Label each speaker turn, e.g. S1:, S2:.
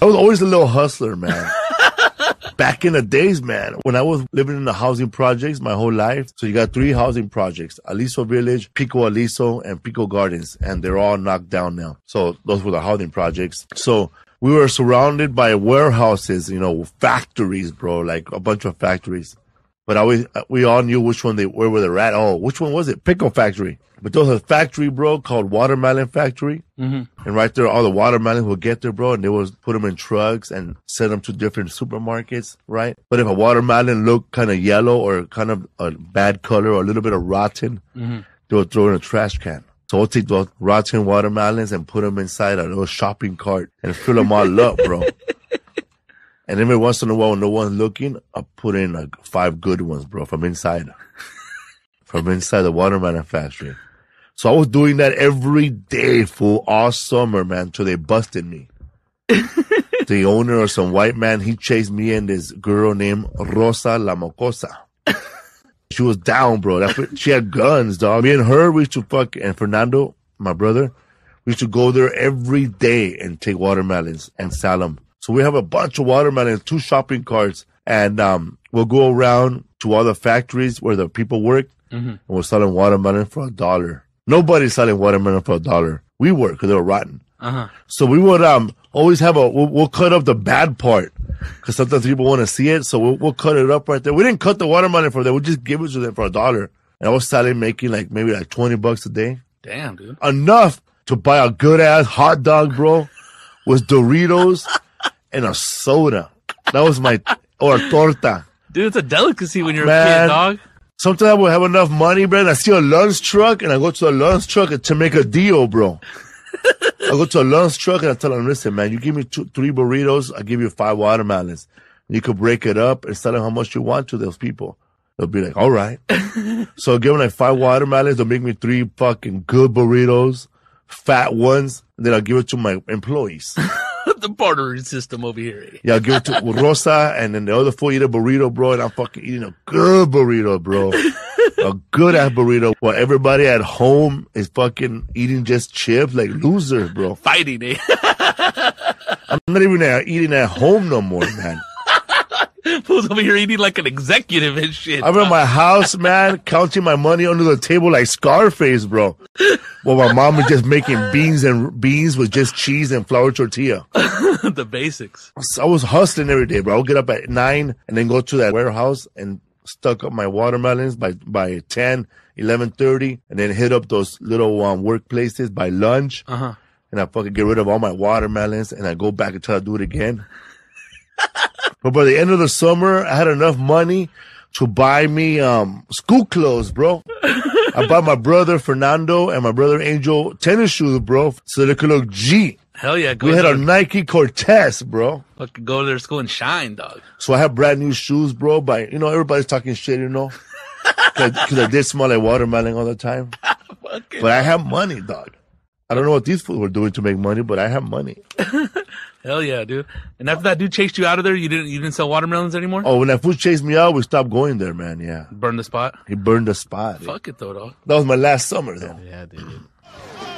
S1: I was always a little hustler, man. Back in the days, man, when I was living in the housing projects my whole life. So you got three housing projects, Aliso Village, Pico Aliso, and Pico Gardens, and they're all knocked down now. So those were the housing projects. So we were surrounded by warehouses, you know, factories, bro, like a bunch of factories but I always uh, we all knew which one they where were they at. Oh, which one was it? Pickle Factory. But those a factory, bro, called Watermelon Factory, mm-hmm. and right there, all the watermelons would get there, bro, and they would put them in trucks and send them to different supermarkets, right? But if a watermelon looked kind of yellow or kind of a bad color or a little bit of rotten, mm-hmm. they would throw in a trash can. So i will take those rotten watermelons and put them inside a little shopping cart and fill them all up, bro. And every once in a while, when no one's looking, I put in like five good ones, bro, from inside, from inside the water manufacturing. So I was doing that every day, fool, all summer, man, till they busted me. the owner or some white man, he chased me and this girl named Rosa La Mocosa. she was down, bro. That's what, she had guns, dog. Me and her, we used to fuck, and Fernando, my brother, we used to go there every day and take watermelons and sell them. So we have a bunch of watermelons, two shopping carts, and um, we'll go around to all the factories where the people work, mm-hmm. and we're selling watermelon for a dollar. Nobody's selling watermelon for a dollar. We were because they were rotten. Uh-huh. So we would um always have a we'll, we'll cut up the bad part because sometimes people want to see it. So we'll, we'll cut it up right there. We didn't cut the watermelon for them. We just give it to them for a dollar. And I was selling making like maybe like twenty bucks a day. Damn, dude. Enough to buy a good ass hot dog, bro, with Doritos and a soda. That was my or a torta. Dude, it's a delicacy when you're Man, a kid, dog. Sometimes I will have enough money, bro. And I see a lunch truck and I go to a lunch truck to make a deal, bro. I go to a lunch truck and I tell them, listen, man, you give me two, three burritos, I give you five watermelons. You could break it up and tell them how much you want to those people. They'll be like, all right. so give them like five watermelons. They'll make me three fucking good burritos, fat ones. And then I'll give it to my employees. the bartering system over here. Yeah, I'll give it to Rosa and then the other four eat a burrito, bro. And I'm fucking eating a good burrito, bro. a good ass burrito while everybody at home is fucking eating just chips like losers, bro. Fighting, eh? I'm not even uh, eating at home no more, man over here eating like an executive and shit. I'm in my house, man, counting my money under the table like Scarface, bro. While my mom was just making beans and beans with just cheese and flour tortilla. the basics. I was hustling every day, bro. I would get up at nine and then go to that warehouse and stuck up my watermelons by by 10, 11.30, and then hit up those little um, workplaces by lunch. Uh-huh. And I fucking get rid of all my watermelons and I go back and try to do it again. But by the end of the summer, I had enough money to buy me um, school clothes, bro. I bought my brother Fernando and my brother Angel tennis shoes, bro, so they could look G. Hell yeah. we had a Nike Cortez, bro. Fucking go to their school and shine, dog. So I have brand new shoes, bro. But you know, everybody's talking shit, you know, because I did smell like watermelon all the time. but I have money, dog. I don't know what these fools were doing to make money, but I have money. Hell yeah, dude! And after that dude chased you out of there, you didn't you didn't sell watermelons anymore. Oh, when that fool chased me out, we stopped going there, man. Yeah, burned the spot. He burned the spot. Fuck dude. it though, dog. That was my last summer though. Yeah, dude.